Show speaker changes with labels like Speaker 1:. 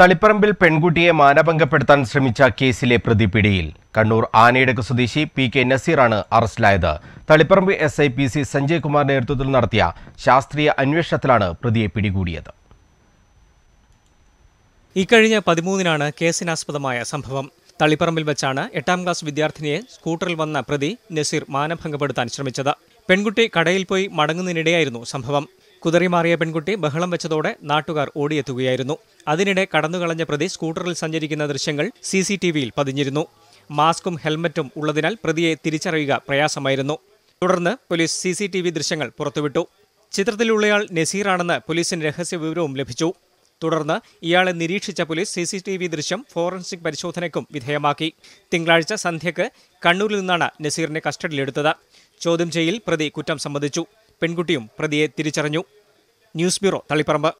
Speaker 1: തളിപ്പറമ്പിൽ പെൺകുട്ടിയെ മാനഭംഗപ്പെടുത്താൻ ശ്രമിച്ച കേസിലെ പ്രതി പിടിയിൽ കണ്ണൂർ ആനയിടക്ക് സ്വദേശി പി കെ നസീറാണ് അറസ്റ്റിലായത് Taliparamba S I P C Sanjay കുമാറിന്റെ നേതൃത്വത്തിൽ നടത്തിയ ശാസ്ത്രീയ അന്വേഷണത്തിലാണ് പ്രതിയെ പിടികൂടിയത്
Speaker 2: ഇക്കഴിഞ്ഞ പതിമൂന്നിനാണ് കേസിനാസ്പദമായ സംഭവം തളിപ്പറമ്പിൽ വെച്ചാണ് എട്ടാം ക്ലാസ് വിദ്യാർത്ഥിനിയെ സ്കൂട്ടറിൽ വന്ന പ്രതി നസീർ മാനഭംഗപ്പെടുത്താൻ ശ്രമിച്ചത് പെൺകുട്ടി കടയിൽ പോയി മടങ്ങുന്നതിനിടെയായിരുന്നു സംഭവം കുതറിമാറിയ പെൺകുട്ടി ബഹളം വെച്ചതോടെ നാട്ടുകാർ ഓടിയെത്തുകയായിരുന്നു അതിനിടെ കടന്നുകളഞ്ഞ പ്രതി സ്കൂട്ടറിൽ സഞ്ചരിക്കുന്ന ദൃശ്യങ്ങൾ സി സി ടി വിയിൽ പതിഞ്ഞിരുന്നു മാസ്കും ഹെൽമറ്റും ഉള്ളതിനാൽ പ്രതിയെ തിരിച്ചറിയുക പ്രയാസമായിരുന്നു തുടർന്ന് police C C T V ദൃശ്യങ്ങൾ പുറത്തുവിട്ടു ചിത്രത്തിലുള്ളയാൾ നസീറാണെന്ന് പോലീസിന് രഹസ്യ വിവരവും ലഭിച്ചു തുടർന്ന് ഇയാളെ നിരീക്ഷിച്ച police C C T V ദൃശ്യം ഫോറൻസിക് പരിശോധനയ്ക്കും വിധേയമാക്കി തിങ്കളാഴ്ച സന്ധ്യക്ക് കണ്ണൂരിൽ നിന്നാണ് നസീറിനെ കസ്റ്റഡിയിലെടുത്തത് ചോദ്യം ചെയ്യൽ പ്രതി കുറ്റം സമ്മതിച്ചു പെൺകുട്ടിയും പ്രതിയെ തിരിച്ചറിഞ്ഞു ന്യൂസ് ബ്യൂറോ തളിപ്പറമ്പ്